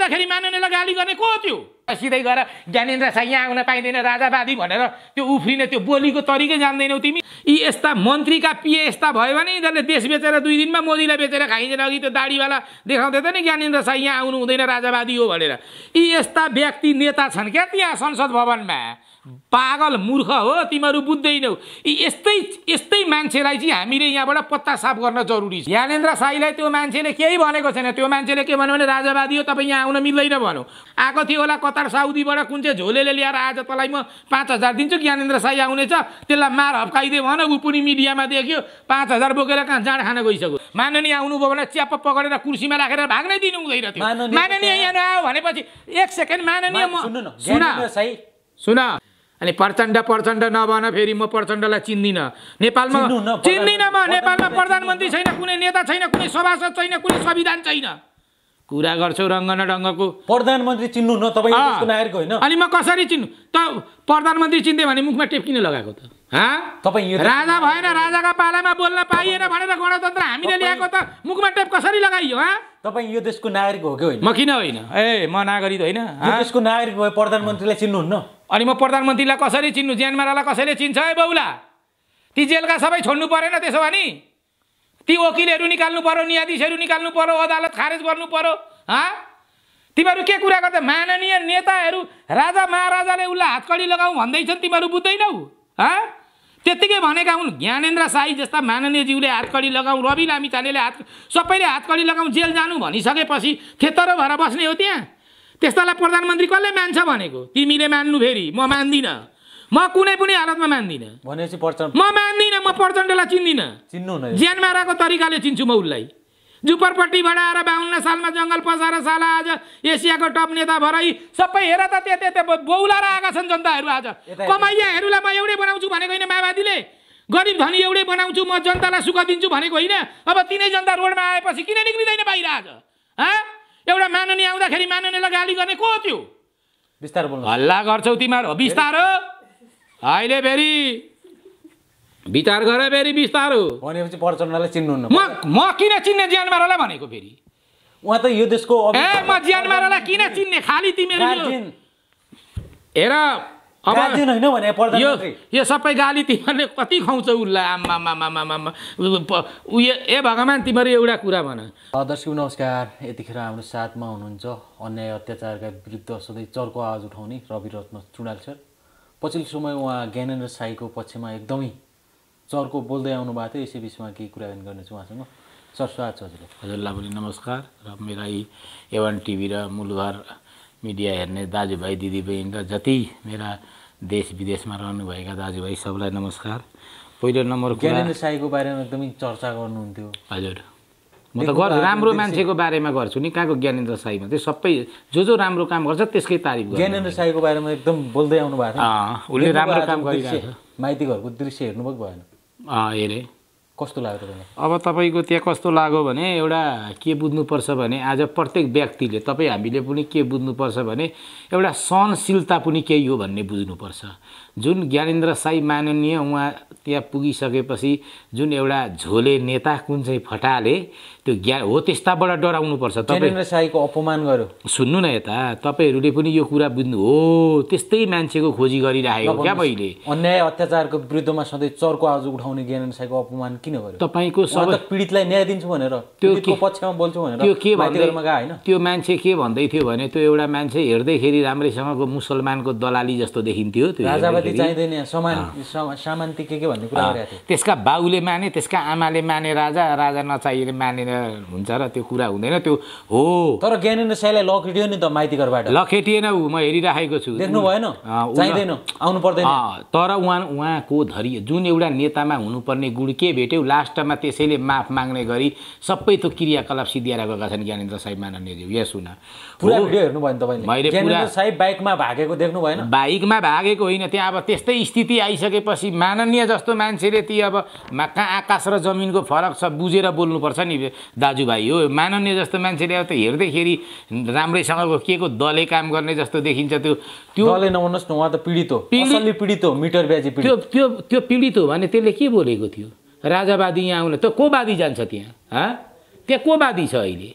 आउँदाखेरि माननीयलाई गाली गर्ने को त्यो सिधै गएर ज्ञानेन्द्र साई यहाँ आउन पाइँदैन राजावादी भनेर त्यो उफ्रिने त्यो बोलीको तरिकै जान्दैनौ तिमी यी यस्ता मन्त्रीका पिए यस्ता भयो भने यिनीहरूले देश बेचेर दुई दिनमा मोदीलाई बेचेर खाइँदैन अघि त्यो दाडीवाला देखाउँदै त नि ज्ञानेन्द्र साई यहाँ आउनु हुँदैन राजावादी हो भनेर यी यस्ता व्यक्ति नेता छन् क्या त्यहाँ संसद भवनमा पागल मूर्ख हो तिमीहरू बुझ्दैनौ यी यस्तै यस्तै मान्छेलाई चाहिँ हामीले यहाँबाट पत्ता साफ गर्न जरुरी छ ज्ञानेन्द्र साईलाई त्यो मान्छेले केही भनेको छैन त्यो मान्छेले के भन्यो भने राजावादी हो तपाईँ यहाँ आउन मिल्दैन भनौँ आएको थियो होला कतार साउदीबाट कुन चाहिँ झोलेले ल्याएर आज तँलाई म पाँच हजार दिन्छु ज्ञानेन्द्र साई आउनेछ त्यसलाई मार हप्काइदियो भन ऊ पनि मिडियामा देख्यो पाँच हजार बोकेर कहाँ जाँड खान गइसक्यो माननीय आउनुभयो भने च्याप पक्रेर कुर्सीमा राखेर भाग्नै दिनु हुँदैन थियो माननीय यहाँ आयो भनेपछि एक सेकेन्ड माननीय म सुन सुन अनि प्रचण्ड प्रचण्ड नभन फेरि म प्रचण्डलाई चिन्दिनँ नेपालमा चिन्दिनँ म नेपालमा प्रधानमन्त्री छैन कुनै नेता छैन कुनै सभासद छैन कुनै संविधान छैन कुरा गर्छौ रङ्ग न डङ्गको प्रधानमन्त्री चिन्नु न तपाईँ होइन अनि म कसरी चिन्नु त प्रधानमन्त्री चिन्थेँ भने मुखमा टेप किन लगाएको त तपाईँ राजा भएन राजाका पालामा बोल्न पाइएन भनेर गणतन्त्र हामीले ल्याएको त मुखमा टेप कसरी लगाइयो तपाईँ यो देशको नागरिक हो कि होइन म किन होइन ए म नागरिक होइन देशको नागरिक भए प्रधानमन्त्रीलाई चिन्नुहुन्न अनि म प्रधानमन्त्रीलाई कसरी चिन्नु ज्यानमारालाई कसैले चिन्छ है बाउला ती जेलका सबै छोड्नु परेन त्यसो भने ती वकिलहरू निकाल्नु पर्यो न्यायाधीशहरू निकाल्नु पर्यो अदालत खारेज गर्नु पर्यो हाँ तिमीहरू के कुरा गर्दै माननीय नेताहरू राजा महाराजाले उसलाई हातकडी लगाऊ भन्दैछन् तिमीहरू बुझ्दैनौ हा त्यत्तिकै भनेका हुन् ज्ञानेन्द्र साई जस्ता माननीयज्यूले हातकडी लगाऊ रवि लामिछानेले हात सबैले हातकडी लगाऊ जेल जानु भनिसकेपछि थेतरो भएर बस्ने हो त्यहाँ त्यस्तालाई प्रधानमन्त्री कसले मान्छ भनेको तिमीले मान्नु फेरि म मान्दिनँ म कुनै पनि हालतमा मान्दिनँ भनेपछि प्रचण्ड म मान्दिनँ म प्रचण्डलाई चिन्दिनँ चिन्नु ज्यान माराको तरिकाले चिन्छु म उसलाई जुपरपट्टिबाट आएर बाहुन्न सालमा जङ्गल पसाएर साल आज एसियाको टप नेता भरै सबै हेर त त्यहाँ त्यहाँ बौलाएर आएका छन् जनताहरू आज कमाइयाहरूलाई म एउटै बनाउँछु भनेको होइन माओवादीले गरिब धनी एउटै बनाउँछु म जनतालाई सुख दिन्छु भनेको होइन अब तिनै जनता रोडमा आएपछि किन निक्लिँदैन बाहिर आज हाँ एउटा मानने आउँदाखेरि माननीयलाई गाली गर्ने को त्यो बिस्तार बोल्नु हल्ला गर्छौ तिमीहरू बिस्तार हो अहिले फेरि विचार गर फेरि बिस्तार हो भनेपछि प्रचण्डलाई चिन्नुहुन्न म म किन चिन्ने मारालाई भनेको फेरि उहाँ त यो देशको ए म ज्यानमारालाई किन चिन्ने खालि तिमीहरू हेर यो यो सबै गाली तिमीहरूले कति खुवाउँछौ उसलाई आमा उयो ए भगवान् तिमीहरू एउटा कुरा भन दर्शक नमस्कार यतिखेर हाम्रो साथमा हुनुहुन्छ अन्याय अत्याचारका विरुद्ध सधैँ चर्को आवाज उठाउने रवि रत्न चुडाल सर पछिल्लो समय उहाँ ज्ञानेन्द्र साईको पक्षमा एकदमै चर्को बोल्दै आउनुभएको थियो यसै विषयमा केही कुराकानी गर्नेछु उहाँसँग सर स्वागत छ हजुर हजुरलाई पनि नमस्कार र मेरा यी एवान टिभी र मूलघर मिडिया हेर्ने दाजुभाइ दिदीबहिनी र जति मेरा देश विदेशमा रहनुभएका दाजुभाइ सबलाई नमस्कार पहिलो नम्बर ज्ञानेन्द्र साईको बारेमा एकदमै चर्चा गर्नुहुन्थ्यो हजुर म त गर राम्रो मान्छेको बारेमा गर्छु नि कहाँको ज्ञानेन्द्र साईमा त्यो सबै जो जो राम्रो काम गर्छ त्यसकै तारिफ ज्ञानेन्द्र साईको बारेमा एकदम बोल्दै आउनु भएको छ उसले राम्रो काम गरिरहेको छ माइती घरको दृश्य हेर्नुभएको भएन हेरेँ कस्तो लाग्यो तपाईँलाई अब तपाईँको त्यहाँ कस्तो लाग्यो भने एउटा के बुझ्नुपर्छ भने आज प्रत्येक व्यक्तिले तपाईँ हामीले पनि के बुझ्नुपर्छ भने एउटा सहनशीलता पनि केही हो भन्ने बुझ्नुपर्छ जुन ज्ञानेन्द्र साई माननीय उहाँ त्यहाँ पुगिसकेपछि जुन एउटा झोले नेता कुन चाहिँ फटाले त्यो ज्ञा हो त्यस्ताबाट डराउनुपर्छ तपाईँ साईको अपमान गर्यो सुन्नु न यता तपाईँहरूले पनि यो कुरा बुझ्नु हो त्यस्तै मान्छेको खोजी गरिराखेको क्या मैले अन्याय अत्याचारको विरुद्धमा सधैँ चर्को आज उठाउने ज्ञानेन्द्र साईको अपमान किन गर्यो तपाईँको सबै पीडितलाई न्याय दिन्छु भनेर त्यो पक्षमा बोल्छु भनेर त्यो के भन्दै त्यो मान्छे के भन्दै थियो भने त्यो एउटा मान्छे हेर्दैखेरि राम्रैसँगको मुसलमानको दलाली जस्तो देखिन्थ्यो त्यो चाहिँदैन समान सामान्ति के के भन्ने कुरा थियो त्यसका बाउले माने त्यसका आमाले माने राजा राजा नचाहिने मानेर हुन्छ र त्यो कुरा हुँदैन त्यो हो तर ज्ञानेन्द्र साईलाई लखेटियो नि त माइती घरबाट लखेटिएन ऊ म हेरिराखेको छु देख्नु भएन चाहिँदैन आउनु पर्दैन तर उहाँ उहाँको धरि जुन एउटा नेतामा हुनुपर्ने गुण के भेट्यो लास्टमा त्यसैले माफ माग्ने गरी सबै त्यो क्रियाकलाप सिद्धिएर गएका छन् ज्ञानेन्द्र साई माननीयज्यू यस हुन पुरा हेर्नु भयो तपाईँले साई बाइकमा भागेको देख्नु भएन बाइकमा भागेको होइन त्यहाँ अब त्यस्तै स्थिति आइसकेपछि माननीय जस्तो मान्छेले ती अब कहाँ आकाश र जमिनको फरक छ बुझेर बोल्नुपर्छ नि दाजुभाइ हो माननीय जस्तो मान्छेले अब त हेर्दैखेरि राम्रैसँगको के को दले काम गर्ने जस्तो देखिन्छ त्यो त्यो दले नभन्नुहोस् न उहाँ त पीडित हो पीडित हो मिटर ब्याजी त्यो त्यो त्यो पीडित हो भने त्यसले के बोलेको थियो राजावादी यहाँ आउन त्यो को जान्छ त्यहाँ हँ त्यहाँ को छ अहिले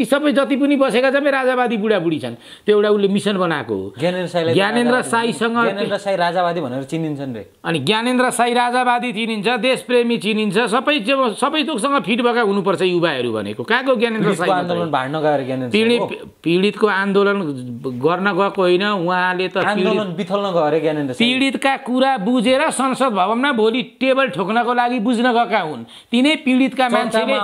ती सबै जति पनि बसेका जम्मै राजावादी बुढाबुढी छन् त्यो एउटा उसले मिसन बनाएको हो ज्ञानेन्द्र ज्ञानेन्द्र साईसँग साई राजावादी भनेर चिनिन्छन् रे अनि ज्ञानेन्द्र साई राजावादी चिनिन्छ देशप्रेमी चिनिन्छ सबै सबै थोकसँग फिट भएका हुनुपर्छ युवाहरू भनेको कहाँको ज्ञानेन्द्र साई आन्दोलन भाड्न गएर पीडित पीडितको आन्दोलन गर्न गएको होइन उहाँले त आन्दोलन बिथल्न गएर ज्ञानेन्द्र पीडितका कुरा बुझेर संसद भवनमा भोलि टेबल ठोक्नको लागि बुझ्न गएका हुन् तिनै पीडितका मान्छेले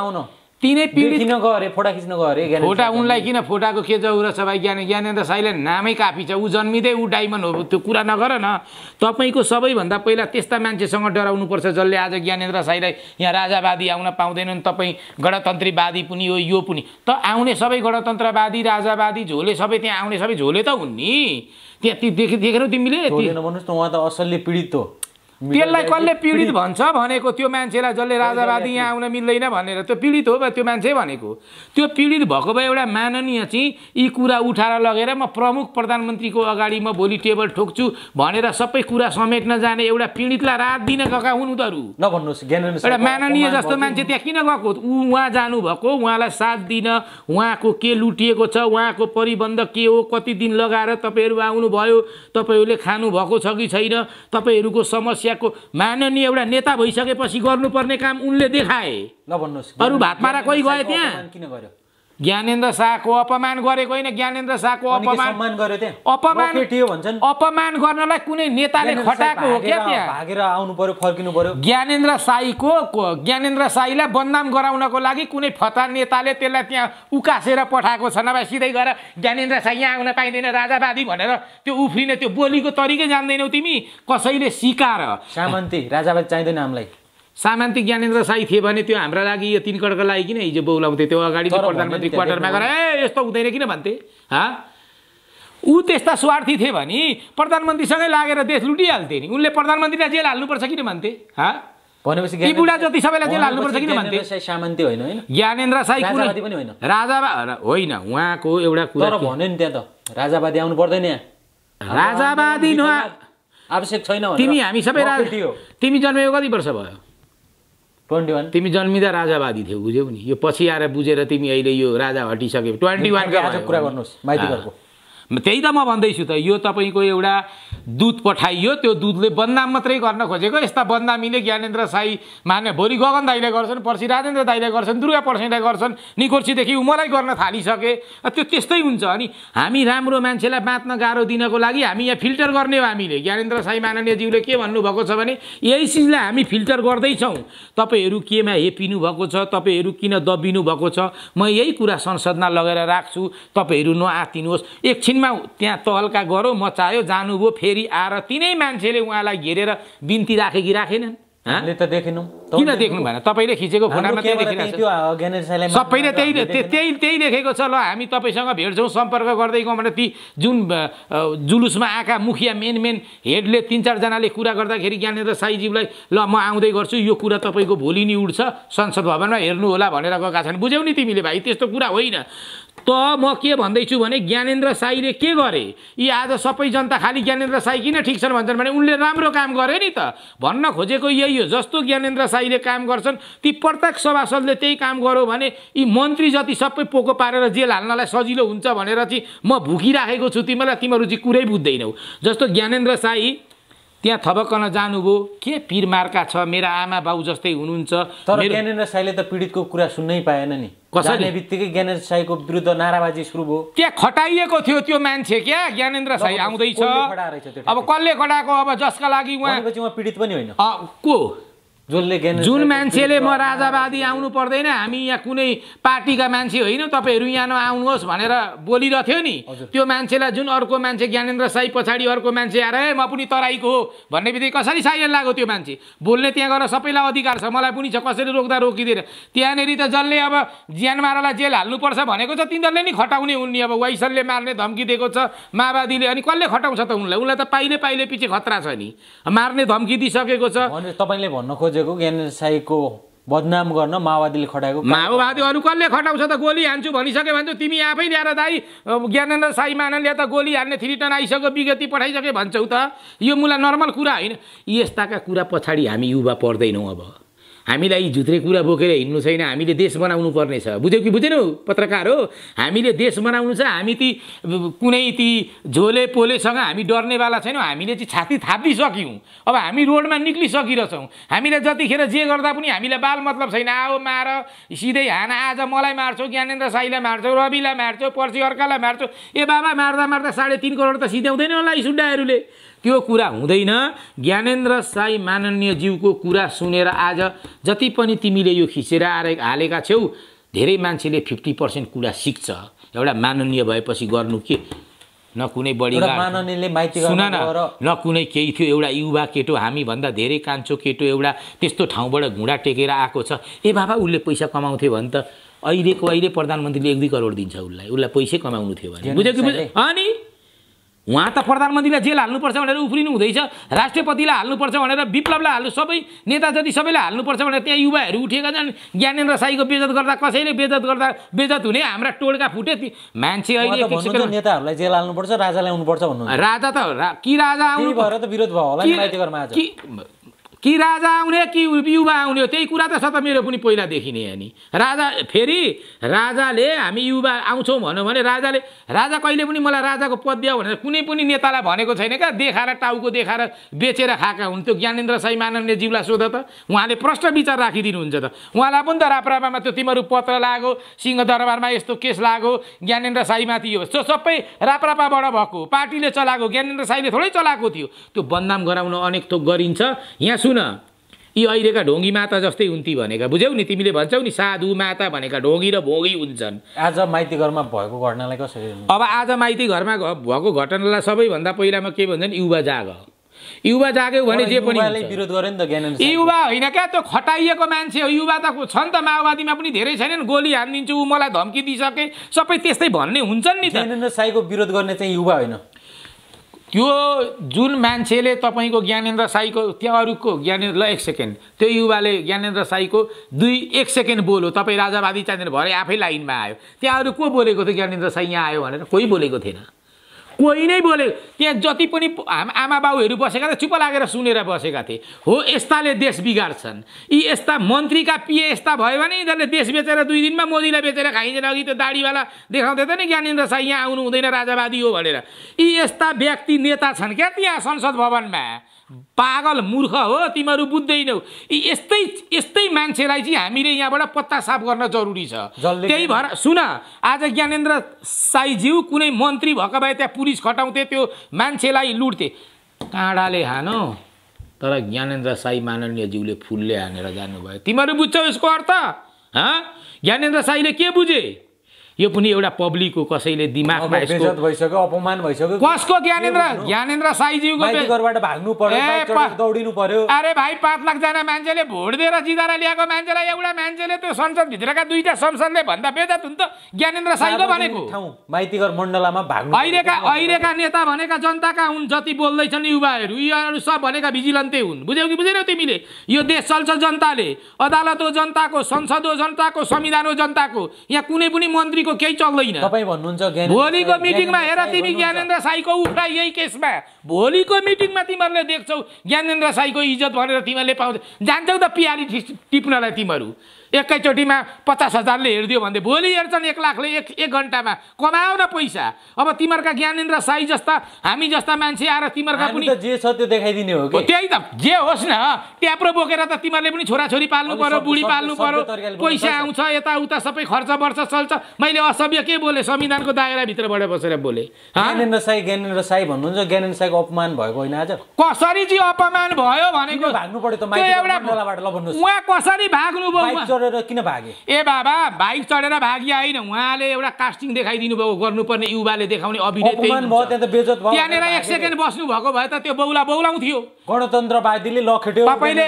तिनै पीडित गयो अरे फोटा खिच्न गयो अरे फोटा उनलाई किन फोटाको के जौरा छ भाइ ज्ञान ज्ञानेन्द्र साईलाई नामै काफी छ ऊ जन्मिँदै ऊ डाइमन्ड हो त्यो कुरा नगर न तपाईँको सबैभन्दा पहिला त्यस्ता मान्छेसँग डराउनु पर्छ जसले आज ज्ञानेन्द्र साईलाई यहाँ राजावादी आउन पाउँदैनन् तपाईँ गणतन्त्रीवादी पनि हो यो पनि त आउने सबै गणतन्त्रवादी राजावादी झोले सबै त्यहाँ आउने सबै झोले त हुन् नि त्यहाँ देखेर तिमीले भन्नुहोस् न उहाँ त असल्य पीडित हो त्यसलाई कसले पीडित भन्छ भनेको त्यो मान्छेलाई जसले राजावादी यहाँ आउन मिल्दैन भनेर त्यो पीडित हो त्यो मान्छे भनेको त्यो पीडित भएको भए एउटा माननीय चाहिँ यी कुरा उठाएर लगेर म प्रमुख प्रधानमन्त्रीको अगाडि म भोलि टेबल ठोक्छु भनेर सबै कुरा समेट्न जाने एउटा पीडितलाई रात दिन गएका हुन् उनीहरू नभन्नुहोस् एउटा माननीय जस्तो मान्छे त्यहाँ किन गएको ऊ उहाँ जानुभएको उहाँलाई साथ दिन उहाँको के लुटिएको छ उहाँको परिबन्ध के हो कति दिन लगाएर तपाईँहरू आउनुभयो तपाईँहरूले भएको छ कि छैन तपाईँहरूको समस्या समस्याको माननीय एउटा नेता भइसकेपछि गर्नुपर्ने काम उनले देखाए नभन्नुहोस् अरू भातमारा कोही गए त्यहाँ किन गऱ्यो ज्ञानेन्द्र शाहको अपमान गरेको होइन ज्ञानेन्द्र शाहको अपमान अपमान अपमान गर्नलाई कुनै नेताले खटाएको हो क्या त्यहाँ भागेर आउनु पर्यो फर्किनु पर्यो ज्ञानेन्द्र साईको ज्ञानेन्द्र साईलाई बदनाम गराउनको लागि कुनै फता नेताले त्यसलाई त्यहाँ उकासेर पठाएको छ नभए सिधै गएर ज्ञानेन्द्र साई यहाँ आउन पाइँदैन राजावादी भनेर त्यो उफ्रिने त्यो बोलीको तरिकै जान्दैनौ तिमी कसैले सिकाएर सामन्ती राजावादी चाहिँदैन हामीलाई सामान्तिक ज्ञानेन्द्र साई थिए भने त्यो हाम्रा लागि यो तिन कडको लागि किन हिजो बहुलाउँथे त्यो अगाडि प्रधानमन्त्री क्वार्टरमा गएर ए यस्तो हुँदैन किन भन्थे हा ऊ त्यस्ता स्वार्थी थिए भने प्रधानमन्त्रीसँगै लागेर देश लुटिहाल्थे नि उनले प्रधानमन्त्रीलाई जेल हाल्नुपर्छ किन भन्थे हा भनेपछि बुढा जति सबैलाई जेल हाल्नुपर्छ किन भन्थे सामन्ती होइन ज्ञानेन्द्र साई राजा होइन उहाँको एउटा कुरा भन्यो नि त्यहाँ त राजावादी आउनु पर्दैन राजावादी आवश्यक छैन तिमी हामी सबै तिमी जन्मेको कति वर्ष भयो ट्वेन्टी वान तिमी जन्मिँदा राजावादी थियौ बुझ्यौ नि यो पछि आएर बुझेर तिमी अहिले यो राजा हटिसक्यो ट्वेन्टी वानको कुरा गर्नुहोस् माइतीघरको त्यही त म भन्दैछु त यो तपाईँको एउटा दुध पठाइयो त्यो दुधले बदनाम मात्रै गर्न खोजेको यस्ता बदनामीले ज्ञानेन्द्र साई मान्य भोलि गगन दाईले गर्छन् पर्सि राजेन्द्र दाईले गर्छन् दुर्गा पर्सिले गर्छन् निकोर्सीदेखि उमलाई गर्न थालिसके त्यो त्यस्तै हुन्छ अनि हामी राम्रो मान्छेलाई बाँच्न गाह्रो दिनको लागि हामी यहाँ फिल्टर गर्ने हो हामीले ज्ञानेन्द्र साई माननीयज्यूले के भन्नुभएको छ भने यही चिजलाई हामी फिल्टर गर्दैछौँ तपाईँहरू केमा हेपिनु भएको छ तपाईँहरू किन दबिनु भएको छ म यही कुरा संसदमा लगेर राख्छु तपाईँहरू नआतिनुहोस् एकछिन दिनमा त्यहाँ तहल्का गरौँ म चाह्यो जानुभयो फेरि आएर तिनै मान्छेले उहाँलाई घेरेर बिन्ती राखेकी राखेनन् हामीले त देखेनौँ किन देख्नु भएन तपाईँले खिचेको फोनमा त्यही देखिरहेको सबैले त्यही त्यही त्यही लेखेको छ ल हामी तपाईँसँग भेट्छौँ सम्पर्क गर्दै गयौँ भने ती जुन जुलुसमा आएका मुखिया मेन मेन हेडले तिन चारजनाले कुरा गर्दाखेरि ज्ञानेन्द्र साईजीलाई ल म आउँदै गर्छु यो कुरा तपाईँको भोलि नि उठ्छ संसद भवनमा हेर्नु होला भनेर गएका छन् बुझ्यौ नि तिमीले भाइ त्यस्तो कुरा होइन त म के भन्दैछु भने ज्ञानेन्द्र साईले के गरे यी आज सबै जनता खालि ज्ञानेन्द्र साई किन ठिक छन् भन्छन् भने उनले राम्रो काम गरे नि त भन्न खोजेको यही हो जस्तो ज्ञानेन्द्र साई भाषाईले काम गर्छन् ती प्रत्येक सभासदले त्यही काम गर्यो भने यी मन्त्री जति सबै पोको पारेर जेल हाल्नलाई सजिलो हुन्छ भनेर चाहिँ म भुकिराखेको छु तिमीलाई तिमीहरू चाहिँ कुरै बुझ्दैनौ जस्तो ज्ञानेन्द्र साई त्यहाँ थपक्कन जानुभयो के पिर मार्का छ मेरा आमा बाउ जस्तै हुनुहुन्छ तर ज्ञानेन्द्र साईले त पीडितको कुरा सुन्नै पाएन नि कसैले बित्तिकै ज्ञानेन्द्र साईको विरुद्ध नाराबाजी सुरु भयो त्यहाँ खटाइएको थियो त्यो मान्छे क्या ज्ञानेन्द्र साई आउँदैछ अब कसले खटाएको अब जसका लागि उहाँ पीडित पनि होइन को जसले जुन मान्छेले म राजावादी आउनु पर्दैन हामी यहाँ कुनै पार्टीका मान्छे होइन तपाईँहरू यहाँ नआउनुहोस् भनेर बोलिरहेको नि त्यो मान्छेलाई जुन अर्को मान्छे ज्ञानेन्द्र साई पछाडि अर्को मान्छे आएर म पनि तराईको हो भन्ने बित्तिकै कसरी साइलेन्ट लाग्यो त्यो मान्छे बोल्ने त्यहाँ गएर सबैलाई अधिकार छ मलाई पनि छ कसरी रोक्दा रोकिदिएर त्यहाँनिर त जसले अब ज्यान मारालाई जेल हाल्नुपर्छ भनेको छ तिनीहरूले नि खटाउने उनी अब वाइसनले मार्ने धम्की दिएको छ माओवादीले अनि कसले खटाउँछ त उनलाई उनलाई त पाइले पाइले पछि खतरा छ नि मार्ने धम्की दिइसकेको छ तपाईँले भन्नु खोज खोजेको ज्ञानेन्द्र साईको बदनाम गर्न माओवादीले खटाएको माओवादीहरू कसले खटाउँछ त गोली हान्छु भनिसक्यो भने त तिमी आफै ल्याएर दाई ज्ञानेन्द्र साई मानले त गोली हान्ने थ्री टन आइसक्यो विगति पठाइसक्यो भन्छौ त यो मुला नर्मल कुरा होइन यस्ताका कुरा पछाडि हामी युवा पढ्दैनौँ अब हामीलाई झुत्रे कुरा बोकेर हिँड्नु छैन हामीले देश बनाउनु पर्नेछ बुझ्यौ कि बुझेनौ पत्रकार हो हामीले देश बनाउनु छ हामी ती कुनै ती झोले पोलेसँग हामी डर्नेवाला छैनौँ हामीले चाहिँ छाती थापिसक्यौँ अब हामी रोडमा निक्लिसकिरहेछौँ हामीले जतिखेर जे गर्दा पनि हामीलाई बाल मतलब छैन आओ मार सिधै हान आज मलाई मार्छौ ज्ञानेन्द्र साईलाई मार्छौ रविलाई मार्छौ पर्सि अर्कालाई मार्छौ ए बाबा मार्दा मार्दा साढे तिन करोड त सिध्याउँदैन होला यी सुड्डाहरूले त्यो कुरा हुँदैन ज्ञानेन्द्र साई माननीय जीवको कुरा सुनेर आज जति पनि तिमीले यो खिचेर आएर हालेका छेउ धेरै मान्छेले फिफ्टी पर्सेन्ट कुरा सिक्छ एउटा माननीय भएपछि गर्नु के न कुनै बढी सुन न कुनै केही थियो एउटा युवा केटो हामीभन्दा धेरै कान्छो केटो एउटा त्यस्तो ठाउँबाट घुँडा टेकेर आएको छ ए बाबा उसले पैसा कमाउँथ्यो भने त अहिलेको अहिले प्रधानमन्त्रीले एक दुई करोड दिन्छ उसलाई उसलाई पैसै कमाउनु थियो भने बुझ्यो कि अनि उहाँ त प्रधानमन्त्रीलाई जेल हाल्नुपर्छ भनेर उफ्रिनु हुँदैछ राष्ट्रपतिलाई हाल्नुपर्छ भनेर विप्लवलाई हाल्नु सबै नेता जति सबैलाई हाल्नुपर्छ भनेर त्यहाँ युवाहरू उठेका छन् ज्ञानेन्द्र साईको बेजत गर्दा कसैले बेजत गर्दा बेजत हुने हाम्रा टोलका फुटे मान्छे अहिले नेताहरूलाई जेल हाल्नुपर्छ राजा ल्याउनुपर्छ भन्नु राजा त कि राजा आउनु भएर त विरोध भयो होला कि राजा आउने कि युवा आउने हो त्यही कुरा त छ त मेरो पनि पहिला देखिने नि राजा फेरि राजाले हामी युवा आउँछौँ भनौँ भने राजाले राजा कहिले पनि मलाई राजाको पद दियो भनेर कुनै पनि नेतालाई भनेको छैन क्या देखाएर टाउको देखाएर बेचेर खाएका हुन् त्यो ज्ञानेन्द्र साई जिउलाई सोध त उहाँले प्रश्न विचार राखिदिनुहुन्छ त उहाँलाई पनि त रापरापामा त्यो तिमीहरू पत्र लाग्यो सिंहदरबारमा यस्तो केस लाग्यो ज्ञानेन्द्र साईमाथि यो त्यो सबै राप्रापाबाट भएको पार्टीले चलाएको ज्ञानेन्द्र साईले थोरै चलाएको थियो त्यो बदनाम गराउन अनेक थोक गरिन्छ यहाँ सुन न यी अहिलेका ढोङ्गी माता जस्तै हुन्थ्यो भनेका बुझ्यौ नि तिमीले भन्छौ नि साधु माता भनेका ढोङ्गी र भोगी हुन्छन् आज माइती घरमा भएको घटनालाई कसरी अब आज माइती घरमा भएको घटनालाई सबैभन्दा पहिला म के भन्छन् युवा जाग युवा जाग्यो भने जे पनि विरोध गरे नि त ज्ञान युवा होइन क्या त्यो खटाइएको मान्छे हो युवा त छन् त माओवादीमा पनि धेरै छैनन् गोली हानिदिन्छु ऊ मलाई धम्की दिइसके सबै त्यस्तै भन्ने हुन्छन् नि त साईको विरोध गर्ने चाहिँ युवा होइन त्यो जुन मान्छेले तपाईँको ज्ञानेन्द्र साईको त्यहाँ अरूको ज्ञानेन्द्र ल एक सेकेन्ड त्यो युवाले ज्ञानेन्द्र साईको दुई एक सेकेन्ड बोल्यो तपाईँ राजावादी चाहिँ भरे आफै लाइनमा आयो त्यहाँ अरू को बोलेको थियो ज्ञानेन्द्र साई यहाँ आयो भनेर कोही बोलेको थिएन कोही नै बोले त्यहाँ जति पनि आमा बाबुहरू बसेका थिए चुप लागेर सुनेर बसेका थिए हो यस्ताले देश बिगार्छन् यी यस्ता मन्त्रीका पिए यस्ता भयो भने यिनीहरूले देश बेचेर दुई दिनमा मोदीलाई बेचेर खाइँदैन अघि त्यो दाडीवाला देखाउँदै त नि ज्ञानेन्द्र शाह यहाँ आउनु हुँदैन राजावादी हो भनेर यी यस्ता व्यक्ति नेता छन् क्या त्यहाँ संसद भवनमा पागल मूर्ख हो तिमीहरू बुझ्दैनौ यी यस्तै यस्तै मान्छेलाई चाहिँ हामीले यहाँबाट पत्ता साफ गर्न जरुरी छ त्यही भएर सुन आज ज्ञानेन्द्र साईज्यू कुनै मन्त्री भएको भए त्यहाँ पुलिस खटाउँथे त्यो मान्छेलाई लुट्थे काँडाले हानो तर ज्ञानेन्द्र साई माननीयज्यूले फुलले हानेर जानुभयो तिमीहरू बुझ्छौ यसको अर्थ हँ ज्ञानेन्द्र साईले के बुझे यो पनि एउटा पब्लिक हो कसैले दिमागमा भइसक्यो अपमान भइसक्यो कसको ज्ञानेन्द्र ज्ञानेन्द्र साईज्यूको भाग्नु दौडिनु पर्यो अरे भाइ पाँच लाखजना मान्छेले भोट दिएर जिताएर ल्याएको मान्छेलाई एउटा मान्छेले त्यो संसदभित्रका दुईटा संसदले भन्दा बेजत हुन्छ ज्ञानेन्द्र साईको भनेको माइतीघर मण्डलामा भाग्नु अहिलेका अहिलेका नेता भनेका जनताका हुन् जति बोल्दैछन् युवाहरू युवाहरू सब भनेका भिजिलन्ते हुन् बुझ्यौ कि बुझेनौ तिमीले यो देश चल्छ जनताले अदालत हो जनताको संसद हो जनताको संविधान हो जनताको यहाँ कुनै पनि मन्त्री केही चल्दैन तपाईँ भन्नुहुन्छ भोलिको मिटिङमा हेर तिमी ज्ञानेन्द्र साईको उठा यही केसमा भोलिको मिटिङमा तिमीहरूले देख्छौ ज्ञानेन्द्र साईको इज्जत भनेर तिमीहरूले पाउँछ जान्छौ त पिहाली टिप्नलाई तिमीहरू एकैचोटिमा पचास हजारले हेरिदियो भने भोलि हेर्छन् एक लाखले एक एक घन्टामा कमाऊ न पैसा अब तिमीहरूका ज्ञानेन्द्र साई जस्ता हामी जस्ता मान्छे आएर तिमीहरूका पनि जे छ त्यो देखाइदिने हो कि त्यही त जे होस् न ट्याप्रो बोकेर त तिमीहरूले पनि छोराछोरी पाल्नु पऱ्यो बुढी पाल्नु पऱ्यो पैसा आउँछ यताउता सबै खर्च वर्ष चल्छ मैले असभ्य के बोले संविधानको दायराभित्रबाट बसेर बोले ज्ञानेन्द्र साई ज्ञानेन्द्र साई भन्नुहुन्छ ज्ञानेन्द्र साईको तपाईँको अपमान भएको होइन आज कसरी चाहिँ अपमान भयो भनेको भाग्नु पर्यो त उहाँ कसरी भाग्नु चढेर किन भागे ए बाबा बाइक चढेर भाग्यो होइन उहाँले एउटा कास्टिङ देखाइदिनु भयो गर्नुपर्ने युवाले देखाउने अभिनय त्यहाँनिर एक सेकेन्ड बस्नु भएको भए त त्यो बौला बौलाउँथ्यो गणतन्त्रवादीले लखेट्यो तपाईँले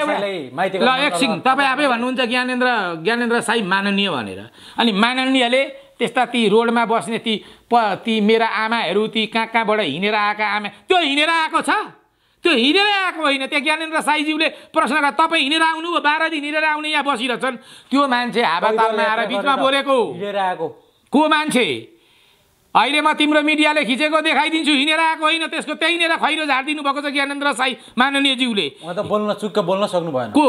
ल एकछिन तपाईँ आफै भन्नुहुन्छ ज्ञानेन्द्र ज्ञानेन्द्र साई माननीय भनेर अनि माननीयले त्यस्ता ती रोडमा बस्ने ती प ती मेरा आमाहरू ती कहाँ कहाँबाट हिँडेर आएका आमा त्यो हिँडेर आएको छ त्यो हिँडेर आएको होइन त्यहाँ ज्ञानेन्द्र साईज्यूले प्रश्न गर्दा तपाईँ हिँडेर आउनु हो बाह्र दिन हिँडेर आउने यहाँ बसिरहेछन् त्यो मान्छे हावा तालमा आएर बिचमा बोलेको हिँडेर आएको को मान्छे अहिले म तिम्रो मिडियाले खिचेको देखाइदिन्छु हिँडेर आएको होइन त्यसको त्यहीँनिर खैरो झारिदिनु भएको छ ज्ञानेन्द्र साई माननीयज्यूले बोल्न चुक्क बोल्न सक्नु भएन को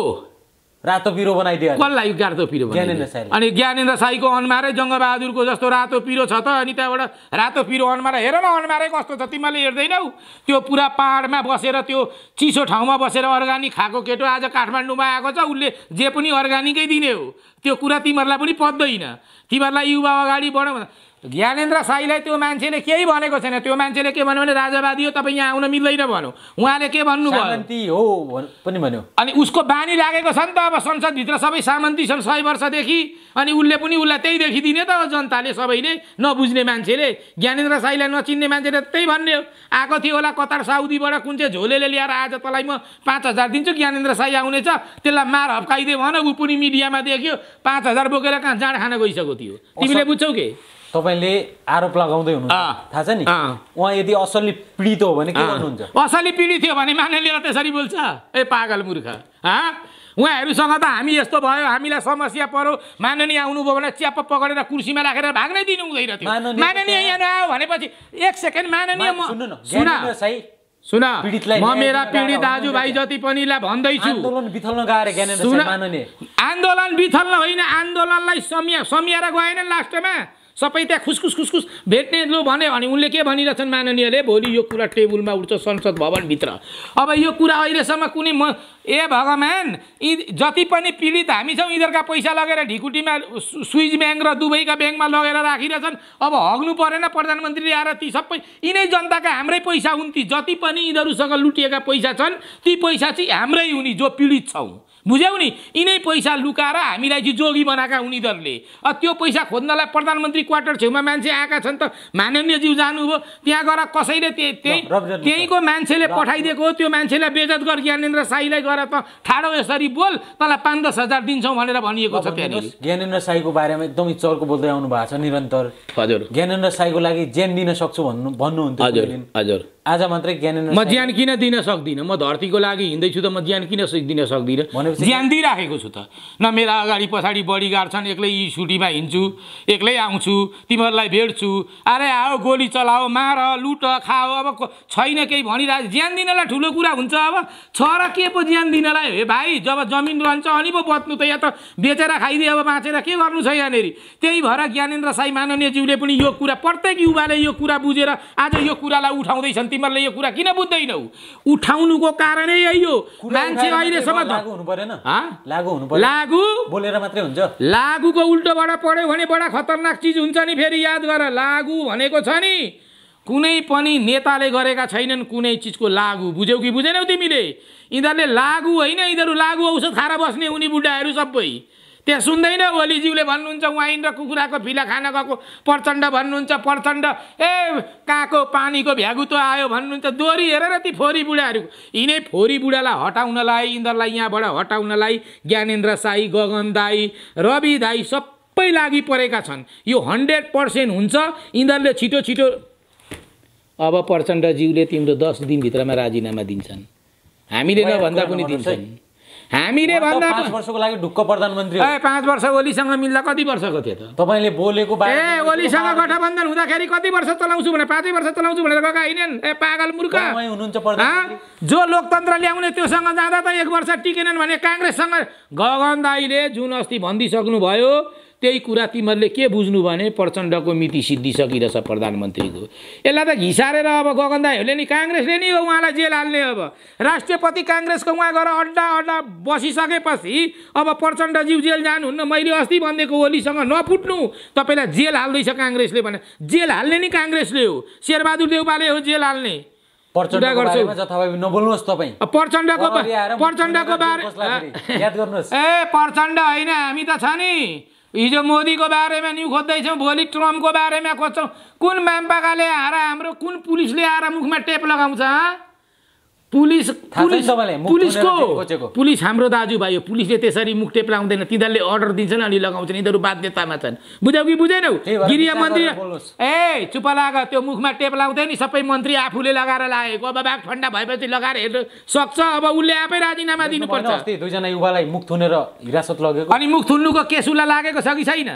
रातो पिरो बनाइदियो कसलाई रातो पिरो ज्ञानेन्द्र साई अनि ज्ञानेन्द्र साईको अनुहारै जङ्गबहादुरको जस्तो रातो पिरो छ त अनि त्यहाँबाट रातो पिरो अनुहार हेर न अनुहारै कस्तो छ तिमीले हेर्दैनौ त्यो पुरा पाहाडमा बसेर त्यो चिसो ठाउँमा बसेर अर्ग्यानिक खाएको केटो आज काठमाडौँमा आएको छ उसले जे पनि अर्ग्यानिकै दिने हो त्यो कुरा तिमीहरूलाई पनि पद्दैन तिमीहरूलाई युवा अगाडि बढाउँदा ज्ञानेन्द्र साईलाई त्यो मान्छेले केही भनेको छैन त्यो मान्छेले के भन्यो भने राजावादी हो तपाईँ यहाँ आउन मिल्दैन भन्यो उहाँले के भन्नुभयो हो पनि भन्यो अनि उसको बानी लागेको छ नि त अब संसदभित्र सबै सामन्ती छन् सय वर्षदेखि अनि उसले पनि उसलाई त्यही देखिदिने त जनताले सबैले नबुझ्ने मान्छेले ज्ञानेन्द्र साईलाई नचिन्ने मान्छेले त्यही भन्ने आएको थियो होला कतार साउदीबाट कुन चाहिँ झोलेले ल्याएर आज तँलाई म पाँच हजार दिन्छु ज्ञानेन्द्र साई आउनेछ त्यसलाई मार हप्काइदियो भन ऊ पनि मिडियामा देख्यो पाँच हजार बोकेर कहाँ जाँड खान गइसकेको थियो तिमीले बुझ्छौ के तपाईँले आरोप लगाउँदै हुनु थाहा छ नि उहाँ यदि असली पीडित हो भने के गर्नुहुन्छ असली पीडित थियो भने माने त्यसरी बोल्छ ए पागल मूर्ख उहाँहरूसँग त हामी यस्तो भयो हामीलाई समस्या पऱ्यो माननीय आउनुभयो भने च्याप पक्रेर कुर्सीमा राखेर भाग्नै दिनु हुँदैन थियो माननीय यहाँ नआयो भनेपछि एक सेकेन्ड माननीय सुन म मेरा पीडित दाजुभाइ जति पनिलाई भन्दैछु आन्दोलन बिथल्न होइन आन्दोलनलाई समिया समिएर गएन लास्टमा सबै त्यहाँ खुसखुस खुसखुस भेट्ने लु भन्यो भने उनले के भनिरहेछन् माननीयले भोलि यो कुरा टेबुलमा उठ्छ संसद भवनभित्र अब यो कुरा अहिलेसम्म कुनै म ए भगवान् यी जति पनि पीडित हामी छौँ यिनीहरूका पैसा लगेर ढिकुटीमा स्विज ब्याङ्क र दुबईका ब्याङ्कमा लगेर राखिरहेछन् अब हग्नु परेन प्रधानमन्त्रीले आएर ती सबै यिनै जनताका हाम्रै पैसा हुन् ती जति पनि यिनीहरूसँग लुटिएका पैसा छन् ती पैसा चाहिँ हाम्रै हुने जो पीडित छौँ बुझ्यौ नि यिनै पैसा लुकाएर हामीलाई चाहिँ जोगी बनाएका उनीहरूले त्यो पैसा खोज्नलाई प्रधानमन्त्री क्वार्टर छेउमा मान्छे आएका छन् त माननीयज्यू जानुभयो त्यहाँ गएर कसैले त्यही त्यहीँको मान्छेले पठाइदिएको त्यो मान्छेलाई बेजत गर ज्ञानेन्द्र साईलाई गएर त ठाडो यसरी बोल तँलाई पाँच दस हजार दिन्छौँ भनेर भनिएको छ त्यहाँ ज्ञानेन्द्र साईको बारेमा एकदमै चर्को बोल्दै आउनु भएको छ निरन्तर हजुर ज्ञानेन्द्र साईको लागि ज्यान दिन सक्छु भन्नु भन्नुहुन्छ हजुर हजुर आज मात्रै ज्ञानेन्द्र म ज्यान किन दिन सक्दिनँ म धरतीको लागि हिँड्दैछु त म ज्यान किन दिन सक्दिनँ भनेपछि ज्यान दिइराखेको छु त न मेरा अगाडि पछाडि बढी छन् एक्लै यी सुटीमा हिँड्छु एक्लै आउँछु तिमीहरूलाई भेट्छु अरे आओ गोली चलाओ मार लुट खाओ अब छैन केही भनिरहेको ज्यान दिनलाई ठुलो कुरा हुन्छ अब छ र के पो ज्यान दिनलाई हे भाइ जब जमिन रहन्छ अनि पो बच्नु त या त बेचेर खाइदियो अब बाँचेर के गर्नु छ यहाँनिर त्यही भएर ज्ञानेन्द्र साई माननीयज्यूले पनि यो कुरा प्रत्येक युवाले यो कुरा बुझेर आज यो कुरालाई उठाउँदैछन् तिमीहरूले यो कुरा किन बुझ्दैनौ उठाउनुको कारणै यही हो मान्छे अहिलेसम्म परेन लागु हुनु पर्यो लागु बोलेर मात्रै हुन्छ लागुको उल्टोबाट पढ्यो भने बडा खतरनाक चिज हुन्छ नि फेरि याद गर लागु भनेको छ नि कुनै पनि नेताले गरेका छैनन् कुनै चिजको लागु बुझ्यौ कि बुझेनौ तिमीले यिनीहरूले लागु होइन यिनीहरू लागु औषध खाएर बस्ने उनी बुढाहरू सबै त्यहाँ सुन्दैन ओलीज्यूले भन्नुहुन्छ वाइन र कुखुराको फिला खान गएको प्रचण्ड भन्नुहुन्छ प्रचण्ड ए कहाँको पानीको भ्यागुतो आयो भन्नुहुन्छ दोहोरी हेरेर ती फोरी बुढाहरू यिनै फोरी बुढालाई हटाउनलाई यिनीहरूलाई यहाँबाट हटाउनलाई ज्ञानेन्द्र साई गगन दाई रवि दाई सबै लागि परेका छन् यो हन्ड्रेड पर्सेन्ट हुन्छ यिनीहरूले छिटो छिटो अब प्रचण्डज्यूले तिम्रो दस दिनभित्रमा राजीनामा दिन्छन् हामीले नभन्दा पनि दिन्छन् हामीले भन्दा पाँच वर्षको लागि ढुक्क प्रधानमन्त्री ए पाँच वर्ष ओलीसँग मिल्दा कति वर्षको थियो त तपाईँले बोलेको ए ओलीसँग गठबन्धन हुँदाखेरि कति वर्ष चलाउँछु भनेर पाँचै वर्ष चलाउँछु भनेर गएका होइन ए पागल मुर्ख हुनुहुन्छ जो लोकतन्त्र ल्याउने त्योसँग जाँदा त एक वर्ष टिकेनन् भने काङ्ग्रेससँग गगन दाईले जुन अस्ति भनिदिइसक्नुभयो त्यही कुरा तिमीहरूले के बुझ्नु भने प्रचण्डको मिति सिद्धिसकिरहेछ प्रधानमन्त्रीको यसलाई त घिसारेर अब गगन दाईहरूले नि काङ्ग्रेसले नि हो उहाँलाई जेल हाल्ने अब राष्ट्रपति काङ्ग्रेसको उहाँ गएर अड्डा अड्डा बसिसकेपछि अब प्रचण्डज्यू जेल जानुहुन्न मैले अस्ति भनिदिएको ओलीसँग नफुट्नु तपाईँलाई जेल हाल्दैछ काङ्ग्रेसले भने जेल हाल्ने नि काङ्ग्रेसले हो शेरबहादुर देउपाले हो जेल हाल्ने प्रचण्डको प्रचण्डको बारे ए प्रचण्ड होइन हामी त छ नि हिजो मोदीको बारेमा न्यु खोज्दैछौँ भोलि ट्रम्पको बारेमा खोज्छौँ कुन माम्पाकाले आएर हाम्रो कुन पुलिसले आएर मुखमा टेप लगाउँछ पुलिस पुलिस पुलिसको पुलिस हाम्रो दाजुभाइ हो पुलिसले त्यसरी मुख टेप लाउँदैन तिनीहरूले अर्डर दिन्छन् अनि लगाउँछन् यिनीहरू बाध्यतामा छन् बुझ्यौ कि बुझेनौ गृह मन्त्री ए चुप लाग त्यो मुखमा टेप लाउँदैन नि सबै मन्त्री आफूले लगाएर लागेको अब बाघ ठन्डा भएपछि लगाएर हेर्नु सक्छ अब उसले आफै राजीनामा दिनुपर्छ दुईजना युवालाई मुख थुनेर हिरासत लगेको अनि मुख थुन्नुको केस उसलाई लागेको छ कि छैन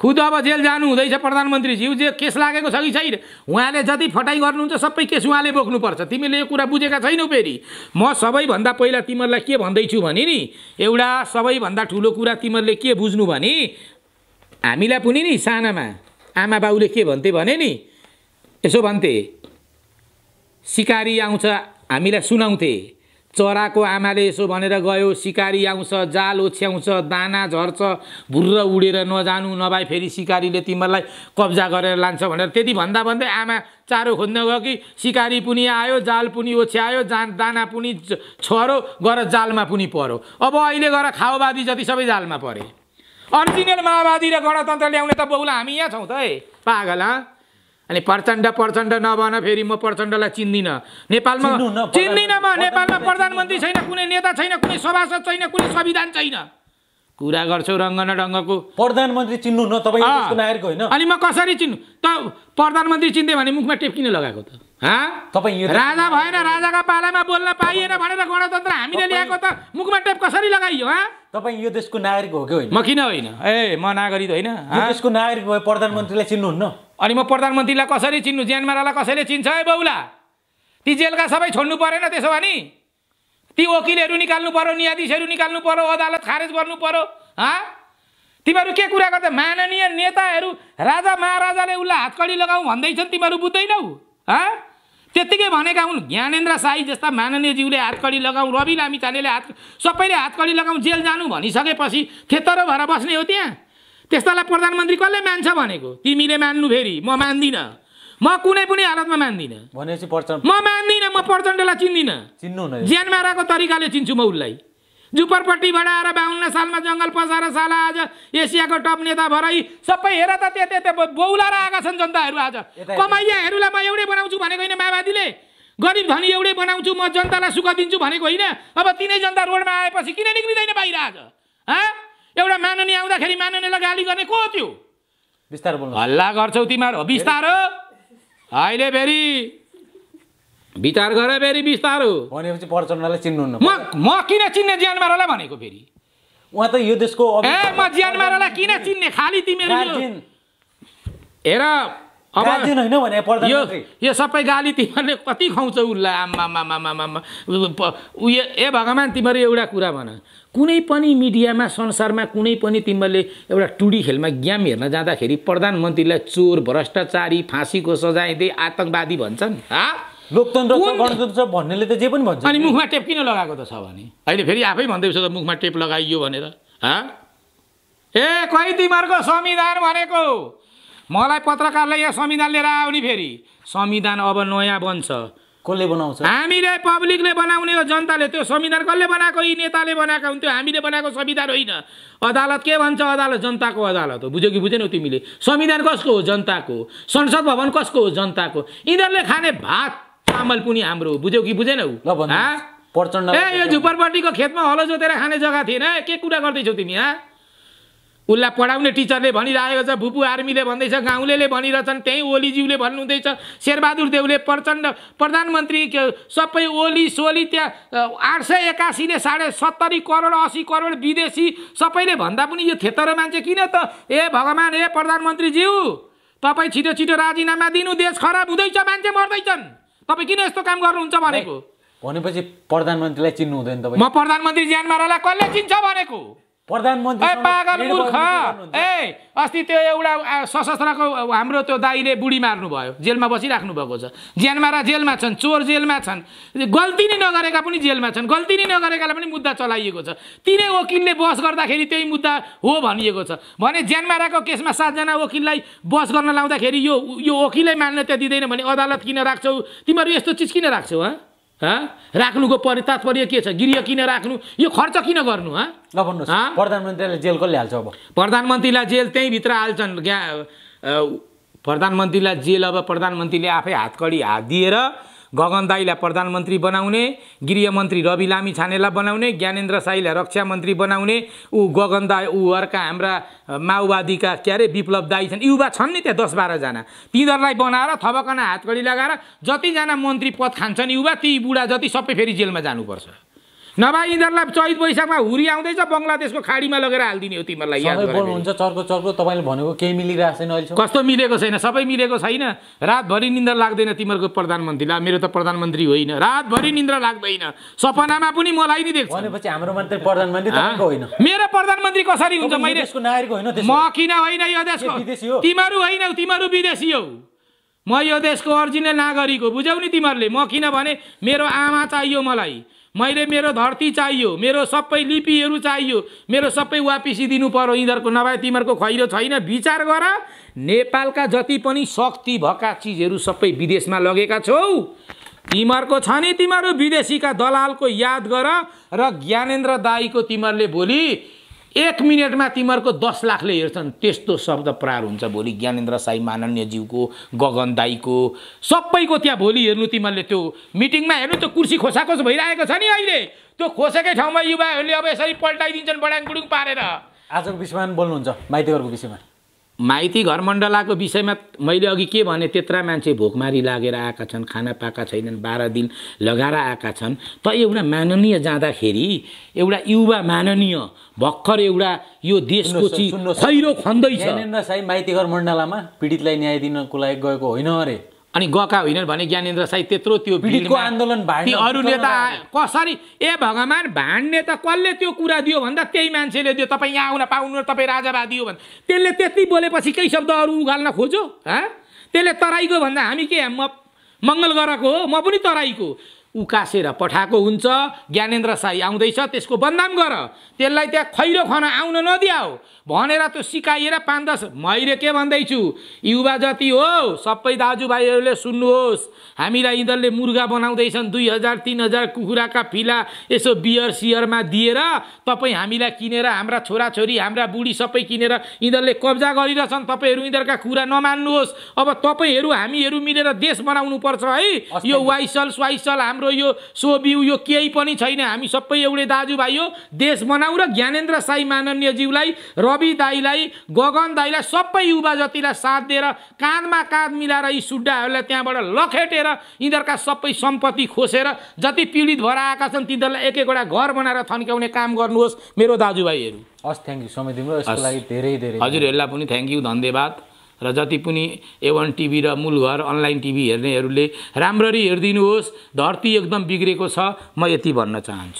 खुद अब जेल जानु हुँदैछ प्रधानमन्त्रीज्यू जे केस लागेको छ कि छैन उहाँले जति फटाइ गर्नुहुन्छ सबै केस उहाँले बोक्नुपर्छ तिमीले यो कुरा बुझेका छैनौ फेरि म सबैभन्दा पहिला तिमीहरूलाई के भन्दैछु भने नि एउटा सबैभन्दा ठुलो कुरा तिमीहरूले के बुझ्नु भने हामीलाई पनि नि सानामा आमा बाउले के भन्थे भने नि यसो भन्थे सिकारी आउँछ हामीलाई सुनाउँथे चराको आमाले यसो भनेर गयो सिकारी आउँछ जाल ओछ्याउँछ दाना झर्छ भुर्र उडेर नजानु नभए फेरि सिकारीले तिमीहरूलाई कब्जा गरेर लान्छ भनेर त्यति भन्दा भन्दै आमा चारो खोज्न गयो कि सिकारी पनि आयो जाल पनि ओछ्यायो जा दाना पनि छरो गएर जालमा पनि पऱ्यो अब अहिले गएर खाओवादी जति सबै जालमा परे अरिजिनल माओवादी र गणतन्त्र ल्याउने त बहुला हामी यहाँ छौँ त है पागल अनि प्रचण्ड प्रचण्ड नभन फेरि म प्रचण्डलाई चिन्दिनँ नेपालमा चिन्दिनँ म नेपालमा प्रधानमन्त्री छैन कुनै नेता छैन कुनै सभासद छैन कुनै संविधान छैन कुरा गर्छौ रङ्ग न ढङ्गको प्रधानमन्त्री चिन्नु न तपाईँ होइन अनि म कसरी चिन्नु त प्रधानमन्त्री चिन्थेँ भने मुखमा टेप्किन लगाएको त तपाईँ राजा भएर राजाका पालामा बोल्न पाइएन भनेर गणतन्त्र हामीले ल्याएको त मुखमा टेप कसरी लगाइयो तपाईँ यो देशको नागरिक हो कि होइन म किन होइन ए म नागरिक होइन देशको नागरिक भयो प्रधानमन्त्रीलाई चिन्नुहुन्न अनि म प्रधानमन्त्रीलाई कसरी चिन्नु ज्यानमारालाई कसैले चिन्छ है बाउला ती जेलका सबै छोड्नु परेन त्यसो भने ती वकिलहरू निकाल्नु पर्यो न्यायाधीशहरू निकाल्नु पर्यो अदालत खारेज गर्नु पर्यो पऱ्यो तिमीहरू के कुरा गर्दै माननीय नेताहरू राजा महाराजाले उसलाई हातकडी लगाऊ भन्दैछन् तिमीहरू बुझ्दैनौ त्यत्तिकै भनेका हुन् ज्ञानेन्द्र साई जस्ता माननीयज्यूले हातकडी लगाउँ रवि लामिछानेले हात सबैले हातकडी लगाउँ जेल जानु भनिसकेपछि थेतरो भएर बस्ने हो त्यहाँ त्यस्तालाई प्रधानमन्त्री कसले मान्छ भनेको तिमीले मान्नु फेरि म मान्दिनँ म कुनै पनि हालतमा मान्दिनँ भनेपछि म मान्दिनँ म प्रचण्डलाई चिन्दिनँ चिन्नु ज्यान माराको तरिकाले चिन्छु म उसलाई जुपरपट्टिबाट आएर बाहुन्न सालमा जङ्गल पसाएर साला आज एसियाको टप नेता भरै सबै हेर त त्यहाँ त्यहाँ बौलाएर आएका छन् जनताहरू आज कमाइयाहरूलाई म एउटै बनाउँछु भनेको होइन माओवादीले गरिब धनी एउटै बनाउँछु म जनतालाई सुख दिन्छु भनेको होइन अब तिनै जनता रोडमा आएपछि किन निक्लिँदैन बाहिर आज हाँ एउटा माननीय आउँदाखेरि माननीयलाई गाली गर्ने को त्यो बोल्नु हल्ला गर्छौ तिमीहरू हो अहिले फेरि विचार गर फेरि बिस्तारो भनेपछि प्रचण्डलाई चिन्नुहुन्न म म किन चिन्ने ज्यानमारालाई भनेको फेरि उहाँ त यो देशको ए म ज्यानमारालाई किन चिन्ने खालि तिमीहरू हेर अब भने यो यो सबै गाली तिमीहरूले कति खुवाउँछ उसलाई आम्मा उयो ए भगवान् तिमीहरू एउटा कुरा भन कुनै पनि मिडियामा संसारमा कुनै पनि तिमीहरूले एउटा टुडी खेलमा गेम हेर्न जाँदाखेरि प्रधानमन्त्रीलाई चोर भ्रष्टाचारी फाँसीको सजाय दिए आतङ्कवादी भन्छन् हा लोकतन्त्र गणतन्त्र भन्नेले त जे पनि भन्छ अनि मुखमा टेप किन लगाएको त छ भने अहिले फेरि आफै भन्दैछ त मुखमा टेप लगाइयो भनेर हाँ ए खै तिमीहरूको संविधान भनेको मलाई पत्रकारले यहाँ संविधान लिएर आऊ नि फेरि संविधान अब नयाँ बन्छ कसले बनाउँछ हामीले पब्लिकले बनाउने हो जनताले त्यो संविधान कसले बनाएको यी नेताले बनाएको हुन्थ्यो हामीले बनाएको संविधान होइन अदालत के भन्छ अदालत जनताको अदालत हो बुझ्यौ कि बुझेनौ तिमीले संविधान कसको हो जनताको संसद भवन कसको हो जनताको यिनीहरूले खाने भात चामल पनि हाम्रो बुझ्यौ कि बुझेनौ प्रचण्ड ए यो झुपरपट्टिको खेतमा हलो जोतेर खाने जग्गा थिएन के कुरा गर्दैछौ तिमी हाँ उसलाई पढाउने टिचरले भनिरहेको छ भुपू आर्मीले भन्दैछ गाउँले भनिरहेछन् त्यहीँ ओलीज्यूले भन्नुहुँदैछ शेरबहादुर देवले प्रचण्ड प्रधानमन्त्री सबै ओली सोली त्यहाँ आठ सय एकासीले साढे सत्तरी करोड असी करोड विदेशी सबैले भन्दा पनि यो थेतरो मान्छे किन त ए भगवान् ए प्रधानमन्त्रीज्यू तपाईँ छिटो छिटो राजीनामा दिनु देश खराब हुँदैछ मान्छे मर्दैछन् तपाईँ किन यस्तो काम गर्नुहुन्छ भनेको भनेपछि प्रधानमन्त्रीलाई चिन्नु हुँदैन तपाईँ म प्रधानमन्त्री ज्यान मारालाई कसले चिन्छ भनेको प्रधानमन्त्री ए अस्ति त्यो एउटा सशस्त्रको हाम्रो त्यो दाइले बुढी मार्नु भयो जेलमा बसिराख्नु भएको छ ज्यानमारा जेलमा छन् चोर जेलमा छन् गल्ती नै नगरेका पनि जेलमा छन् गल्ती नै नगरेकालाई पनि मुद्दा चलाइएको छ तिनै वकिलले बस गर्दाखेरि त्यही मुद्दा हो भनिएको छ भने ज्यानमाराको केसमा सातजना वकिललाई बस गर्न लाउँदाखेरि यो यो वकिलै मान्यता दिँदैन भने अदालत किन राख्छौ तिमीहरू यस्तो चिज किन राख्छौ हँ राख्नुको परि तात्पर्य के छ गृह किन राख्नु यो खर्च किन गर्नु ल प्रधानमन्त्रीलाई जेल कसले हाल्छ अब प्रधानमन्त्रीलाई जेल त्यहीँभित्र हाल्छन् प्रधानमन्त्रीलाई जेल अब प्रधानमन्त्रीले आफै हातकडी हात दिएर गगन दाईलाई प्रधानमन्त्री बनाउने गृहमन्त्री रवि लामी छानेलाई बनाउने ज्ञानेन्द्र साईलाई रक्षा मन्त्री बनाउने ऊ गगन दाई ऊ अर्का हाम्रा माओवादीका के अरे विप्लव दाई छन् युवा छन् नि त्यहाँ दस बाह्रजना तिनीहरूलाई बनाएर थपकना हातकडी लगाएर जतिजना मन्त्री पद खान्छन् युवा ती बुढा जति सबै फेरि जेलमा जानुपर्छ नभए यिनीहरूलाई चैत वैशाखमा हुरी आउँदैछ बङ्गलादेशको खाडीमा लगेर हालिदिने हो तिमीहरूलाई याद चर्को चर्को तपाईँले भनेको केही मिलिरहेको छैन अहिले कस्तो मिलेको छैन सबै मिलेको छैन रातभरि निन्द्रा लाग्दैन तिमीहरूको प्रधानमन्त्रीलाई मेरो त प्रधानमन्त्री होइन रातभरि निन्द्रा लाग्दैन सपनामा पनि मलाई नि देख्छ भनेपछि हाम्रो मात्रै प्रधानमन्त्री होइन मेरो प्रधानमन्त्री कसरी हुन्छ मैले नागरिक होइन म किन होइन यो देशको तिमीहरू होइन तिमीहरू विदेशी हौ म यो देशको ओरिजिनल नागरिक हो बुझ्यौ नि तिमीहरूले म किनभने मेरो आमा चाहियो मलाई मैले मेरो धरती चाहियो मेरो सबै लिपिहरू चाहियो मेरो सबै दिनु पर्यो यिनीहरूको नभए तिमीहरूको खैरो छैन विचार गर नेपालका जति पनि शक्ति भएका चिजहरू सबै विदेशमा लगेका छौ तिमीहरूको छ नि तिमीहरू विदेशीका दलालको याद गर र ज्ञानेन्द्र दाईको तिमीहरूले भोलि एक मिनटमा तिमीहरूको दस लाखले हेर्छन् त्यस्तो शब्द प्रार हुन्छ भोलि ज्ञानेन्द्र साई माननीयज्यूको गगन दाईको सबैको त्यहाँ भोलि हेर्नु तिमीहरूले त्यो मिटिङमा हेर्नु त्यो कुर्सी खोसाकोस भइरहेको छ नि अहिले त्यो खोसेकै ठाउँमा युवाहरूले अब यसरी पल्टाइदिन्छन् बडाङ गुडुङ पारेर आजको विषयमा बोल्नुहुन्छ माइतीघरको विषयमा माइती घर मण्डलाको विषयमा मैले अघि के भने त्यत्रा मान्छे भोकमारी लागेर आएका छन् खाना पाएका छैनन् बाह्र दिन लगाएर आएका छन् त एउटा माननीय जाँदाखेरि एउटा युवा माननीय भर्खर एउटा यो देशको चाहिँ खन्दैछ माइती घर मण्डलामा पीडितलाई न्याय दिनको लागि गएको होइन अरे अनि गएका होइनन् भने ज्ञानेन्द्र साई त्यत्रो त्यो भिडको आन्दोलन भाँड्ने अरू नेता कसरी ए भगवान् भाँड्ने त कसले त्यो कुरा दियो भन्दा त्यही मान्छेले दियो तपाईँ यहाँ आउन पाउनु तपाईँ राजावादी हो भने त्यसले त्यति बोलेपछि केही शब्द अरू उगाल्न खोज्यो हँ त्यसले तराईको भन्दा हामी के म मङ्गल ग्रहको हो म पनि तराईको उकासेर पठाएको हुन्छ ज्ञानेन्द्र साई आउँदैछ त्यसको बन्दाम गर त्यसलाई त्यहाँ खैरो खान आउन नदियाऊ भनेर त्यो सिकाइएर पाँच दस मैले के भन्दैछु युवा जति हो सबै दाजुभाइहरूले सुन्नुहोस् हामीलाई यिनीहरूले मुर्गा बनाउँदैछन् दुई हजार तिन हजार कुखुराका फिला यसो बियर सियरमा दिएर तपाईँ हामीलाई किनेर हाम्रा छोराछोरी हाम्रा बुढी सबै किनेर यिनीहरूले कब्जा गरिरहेछन् तपाईँहरू यिनीहरूका कुरा नमान्नुहोस् अब तपाईँहरू हामीहरू मिलेर देश बनाउनुपर्छ है यो वाइसल स्वाइसल हाम्रो यो सोबिउ यो केही पनि छैन हामी सबै एउटै दाजुभाइ हो देश बनाउ देउराउ र ज्ञानेन्द्र साई माननीयज्यूलाई रवि दाईलाई गगन दाईलाई सबै युवा जतिलाई साथ दिएर काँधमा काँध मिलाएर यी सुड्डाहरूलाई त्यहाँबाट लखेटेर यिनीहरूका सबै सम्पत्ति खोसेर जति पीडित भएर आएका छन् तिनीहरूलाई एक एकवटा घर बनाएर थन्क्याउने काम गर्नुहोस् मेरो दाजुभाइहरू हस् थ्याङ्क यू समय दिनु यसको लागि धेरै धेरै हजुरहरूलाई पनि थ्याङ्क यू धन्यवाद र जति पनि एवन टिभी र मूल घर अनलाइन टिभी हेर्नेहरूले राम्ररी हेरिदिनुहोस् धरती एकदम बिग्रेको छ म यति भन्न चाहन्छु